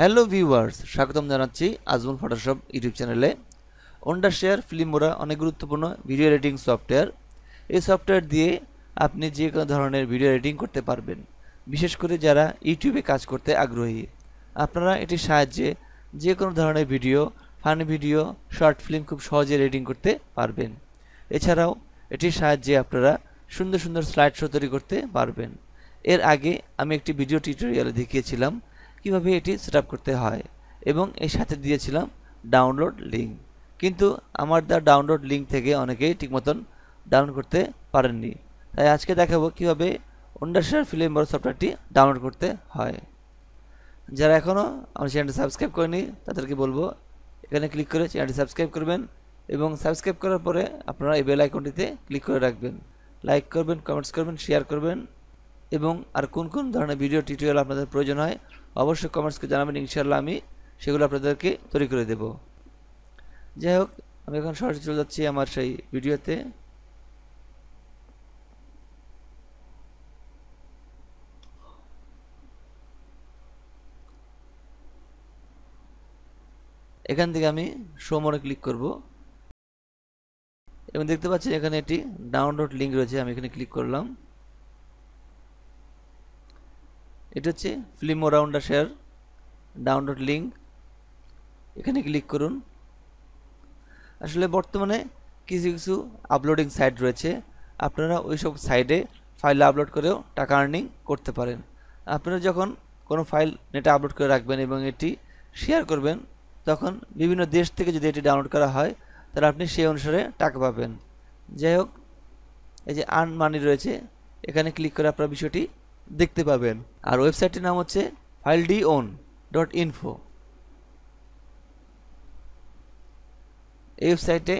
hello viewers স্বাগতম জানাচ্ছি Ajmal Photoshop YouTube চ্যানেলে শেয়ার ফিল্মোরা অনেক গুরুত্বপূর্ণ ভিডিও এডিটিং সফটওয়্যার এই সফটওয়্যার দিয়ে আপনি যে কোনো ধরনের ভিডিও এডিটিং করতে পারবেন বিশেষ করে যারা ইউটিউবে কাজ করতে আগ্রহী আপনারা এটির সাহায্যে যে কোনো ধরনের video funny video short film খুব সহজে এডিটিং করতে পারবেন এছাড়াও এটির সাহায্যে আপনারা সুন্দর সুন্দর স্লাইড শো তৈরি করতে পারবেন এর আগে আমি একটি ভিডিও টিউটোরিয়ালে দেখিয়েছিলাম কিভাবে এটি সেট করতে হয় এবং এর সাথে দিয়েছিলাম ডাউনলোড লিঙ্ক কিন্তু আমার দেওয়া ডাউনলোড লিঙ্ক থেকে অনেকেই ঠিক মতন ডাউনলোড করতে পারেননি তাই আজকে দেখাবো কীভাবে অন্ডারশার ফিল্ম সফটওয়্যারটি ডাউনলোড করতে হয় যারা এখনও আমার চ্যানেলটি সাবস্ক্রাইব করেনি তাদেরকে বলবো এখানে ক্লিক করে চ্যানেলটি সাবস্ক্রাইব করবেন এবং সাবস্ক্রাইব করার পরে আপনারা এই বেল আইকনটিতে ক্লিক করে রাখবেন লাইক করবেন কমেন্টস করবেন শেয়ার করবেন এবং আর কোন কোন ধরনের ভিডিও টিউটোরিয়াল আপনাদের প্রয়োজন হয় অবশ্যই কমেন্টসকে জানাবেন ইনশাল্লাহ আমি সেগুলো আপনাদেরকে তৈরি করে দেব যাই হোক আমি এখন সরাসরি চলে যাচ্ছি আমার সেই ভিডিওতে এখান থেকে আমি সোমরে ক্লিক করব এবং দেখতে পাচ্ছি এখানে একটি ডাউনলোড লিঙ্ক রয়েছে আমি এখানে ক্লিক করলাম এটা হচ্ছে ফিল্ম রাউন্ডার শেয়ার ডাউনলোড লিঙ্ক এখানে ক্লিক করুন আসলে বর্তমানে কিছু কিছু আপলোডিং সাইট রয়েছে আপনারা ওই সব সাইটে ফাইল আপলোড করেও টাকা আর্নিং করতে পারেন আপনারা যখন কোনো ফাইল নেটে আপলোড করে রাখবেন এবং এটি শেয়ার করবেন তখন বিভিন্ন দেশ থেকে যদি এটি ডাউনলোড করা হয় তাহলে আপনি সেই অনুসারে টাকা পাবেন যাই হোক এই যে আর্ন মানি রয়েছে এখানে ক্লিক করে আপনারা বিষয়টি দেখতে পাবেন আর ওয়েবসাইটটির নাম হচ্ছে file D on dot info এই ওয়েবসাইটে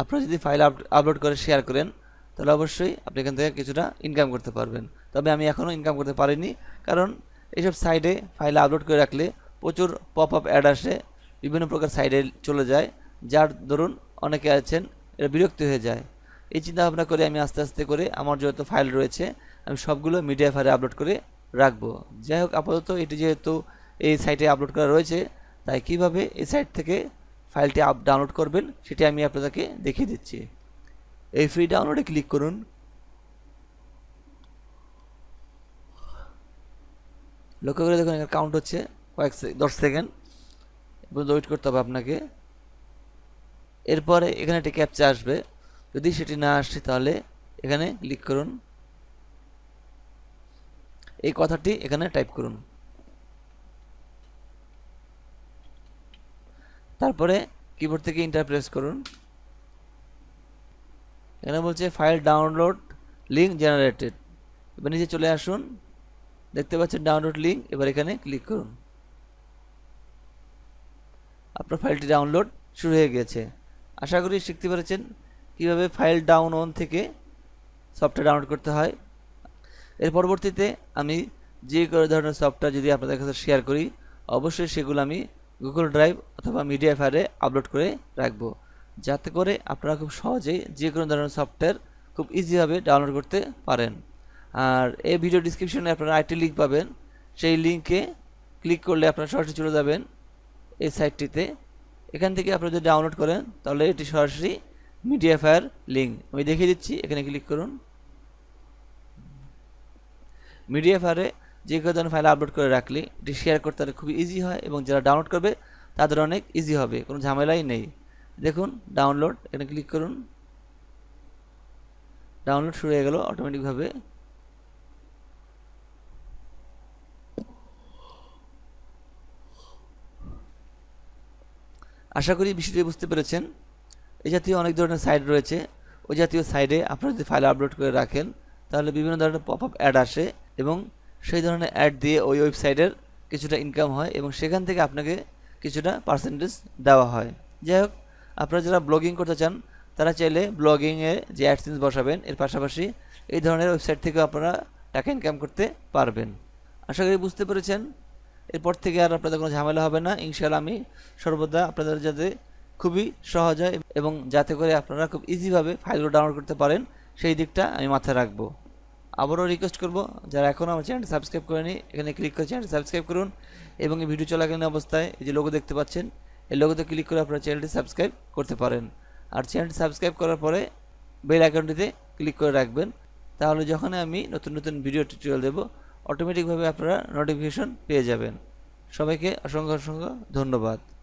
আপনারা যদি ফাইল আপলোড করে শেয়ার করেন তাহলে অবশ্যই আপনি এখান থেকে কিছুটা ইনকাম করতে পারবেন তবে আমি এখনও ইনকাম করতে পারিনি কারণ এইসব সাইটে ফাইল আপলোড করে রাখলে প্রচুর পপ আপ অ্যাড আসে বিভিন্ন প্রকার সাইডে চলে যায় যার দরুন অনেকে আছেন এরা বিরক্ত হয়ে যায় এই চিন্তা ভাবনা করে আমি আস্তে আস্তে করে আমার যত ফাইল রয়েছে আমি সবগুলো মিডিয়া ফাইলে আপলোড করে রাখবো যাই হোক আপাতত এটি যেহেতু এই সাইটে আপলোড করা রয়েছে তাই কিভাবে এই সাইট থেকে ফাইলটি আপ ডাউনলোড করবেন সেটি আমি আপনাদেরকে দেখিয়ে দিচ্ছি এই ফ্রি ডাউনলোডে ক্লিক করুন লক্ষ্য করে দেখুন এখানে কাউন্ট হচ্ছে কয়েক দশ সেকেন্ড ওয়েট করতে হবে আপনাকে এরপরে এখানে একটি ক্যাপচা আসবে যদি সেটি না আসে তাহলে এখানে ক্লিক করুন এই কথাটি এখানে টাইপ করুন তারপরে কিবোর্ড থেকে ইন্টারপ্রেস করুন এখানে বলছে ফাইল ডাউনলোড লিঙ্ক জেনারেটেড এবার নিচে চলে আসুন দেখতে পাচ্ছেন ডাউনলোড লিঙ্ক এবার এখানে ক্লিক করুন আপনার ফাইলটি ডাউনলোড শুরু হয়ে গেছে আশা করি শিখতে পেরেছেন কিভাবে ফাইল ডাউন অন থেকে সফটওয়্যার ডাউনলোড করতে হয় এর পরবর্তীতে আমি যে কোনো ধরনের সফটওয়্যার যদি আপনাদের কাছে শেয়ার করি অবশ্যই সেগুলো আমি গুগল ড্রাইভ অথবা মিডিয়া ফায়ারে আপলোড করে রাখবো যাতে করে আপনারা খুব সহজেই যে কোনো ধরনের সফটওয়্যার খুব ইজিভাবে ডাউনলোড করতে পারেন আর এই ভিডিও ডিসক্রিপশনে আপনারা আইটি লিঙ্ক পাবেন সেই লিঙ্কে ক্লিক করলে আপনারা সরাসরি চলে যাবেন এই সাইটটিতে এখান থেকে আপনি যদি ডাউনলোড করেন তাহলে এটি সরাসরি মিডিয়া ফায়ার লিঙ্ক আমি দেখিয়ে দিচ্ছি এখানে ক্লিক করুন মিডিয়া ফায়ারে যে কেউ ধরনের ফাইল আপলোড করে রাখলে এটি শেয়ার করতে তাদের খুবই ইজি হয় এবং যারা ডাউনলোড করবে তাদের অনেক ইজি হবে কোনো ঝামেলাই নেই দেখুন ডাউনলোড এখানে ক্লিক করুন ডাউনলোড শুরু হয়ে গেল অটোমেটিকভাবে আশা করি বিষয়টি বুঝতে পেরেছেন এই জাতীয় অনেক ধরনের সাইট রয়েছে ওই জাতীয় সাইডে আপনারা যদি ফাইল আপলোড করে রাখেন তাহলে বিভিন্ন ধরনের পপ আপ অ্যাড আসে এবং সেই ধরনের অ্যাড দিয়ে ওই ওয়েবসাইটের কিছুটা ইনকাম হয় এবং সেখান থেকে আপনাকে কিছুটা পার্সেন্টেজ দেওয়া হয় যাই হোক আপনারা যারা ব্লগিং করতে চান তারা চাইলে ব্লগিংয়ে যে অ্যাডসেন্স বসাবেন এর পাশাপাশি এই ধরনের ওয়েবসাইট থেকেও আপনারা টাকা ইনকাম করতে পারবেন আশা করি বুঝতে পেরেছেন এরপর থেকে আর আপনাদের কোনো ঝামেলা হবে না ইনশাআল্লাহ আমি সর্বদা আপনাদের যাতে খুবই সহজ হয় এবং যাতে করে আপনারা খুব ইজিভাবে ফাইলগুলো ডাউনলোড করতে পারেন সেই দিকটা আমি মাথায় রাখবো আবারও রিকোয়েস্ট করব যারা এখনও আমার চ্যানেলটি সাবস্ক্রাইব করেনি এখানে ক্লিক করে চ্যানেলটি সাবস্ক্রাইব করুন এবং এই ভিডিও চলাকালীন অবস্থায় এই যে লোগো দেখতে পাচ্ছেন এই লোগোতে ক্লিক করে আপনারা চ্যানেলটি সাবস্ক্রাইব করতে পারেন আর চ্যানেলটি সাবস্ক্রাইব করার পরে বেল আইকনটিতে ক্লিক করে রাখবেন তাহলে যখন আমি নতুন নতুন ভিডিও টিউটোরিয়াল দেবো অটোমেটিকভাবে আপনারা নোটিফিকেশন পেয়ে যাবেন সবাইকে অসংখ্য অসংখ্য ধন্যবাদ